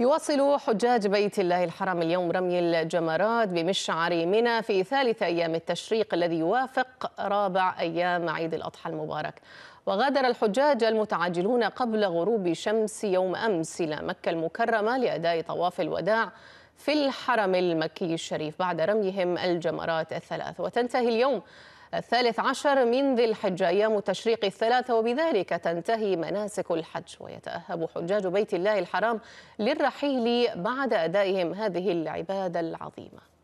يواصل حجاج بيت الله الحرام اليوم رمي الجمرات بمشعر منى في ثالث أيام التشريق الذي يوافق رابع أيام عيد الأضحى المبارك وغادر الحجاج المتعجلون قبل غروب شمس يوم أمس إلى مكة المكرمة لأداء طواف الوداع في الحرم المكي الشريف بعد رميهم الجمرات الثلاث وتنتهي اليوم الثالث عشر من ذي الحجة أيام التشريق الثلاثة وبذلك تنتهي مناسك الحج ويتأهب حجاج بيت الله الحرام للرحيل بعد أدائهم هذه العبادة العظيمة